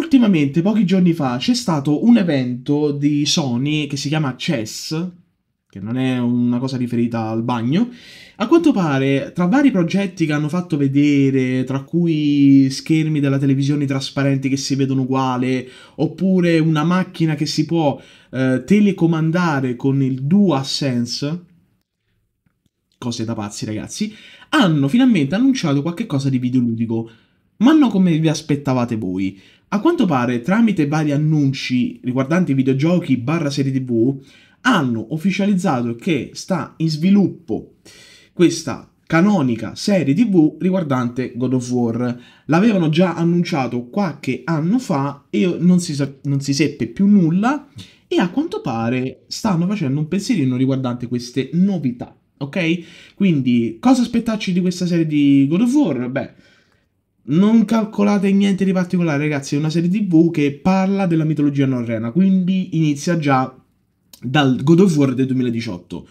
ultimamente, pochi giorni fa, c'è stato un evento di Sony che si chiama Chess, che non è una cosa riferita al bagno. A quanto pare, tra vari progetti che hanno fatto vedere, tra cui schermi della televisione trasparenti che si vedono uguale, oppure una macchina che si può eh, telecomandare con il DualSense, cose da pazzi ragazzi, hanno finalmente annunciato qualcosa di videoludico ma non come vi aspettavate voi. A quanto pare, tramite vari annunci riguardanti videogiochi barra serie TV, hanno ufficializzato che sta in sviluppo questa canonica serie TV riguardante God of War. L'avevano già annunciato qualche anno fa e non si, non si seppe più nulla e a quanto pare stanno facendo un pensierino riguardante queste novità, ok? Quindi cosa aspettarci di questa serie di God of War? Beh, non calcolate niente di particolare, ragazzi. È una serie TV che parla della mitologia norrena, quindi inizia già dal God of War del 2018.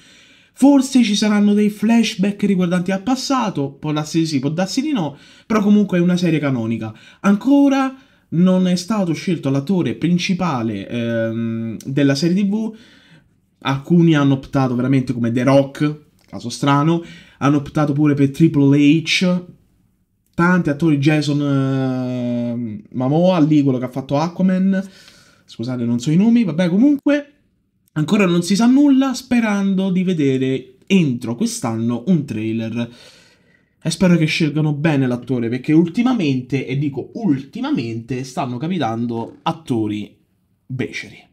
Forse ci saranno dei flashback riguardanti al passato, può darsi di sì, può darsi di no, però comunque è una serie canonica. Ancora non è stato scelto l'attore principale ehm, della serie TV. Alcuni hanno optato veramente come The Rock, caso strano, hanno optato pure per Triple H, tanti attori, Jason uh, eh, Mamoa, lì quello che ha fatto Aquaman, scusate non so i nomi, vabbè comunque ancora non si sa nulla sperando di vedere entro quest'anno un trailer. E spero che scelgano bene l'attore perché ultimamente, e dico ultimamente, stanno capitando attori beceri.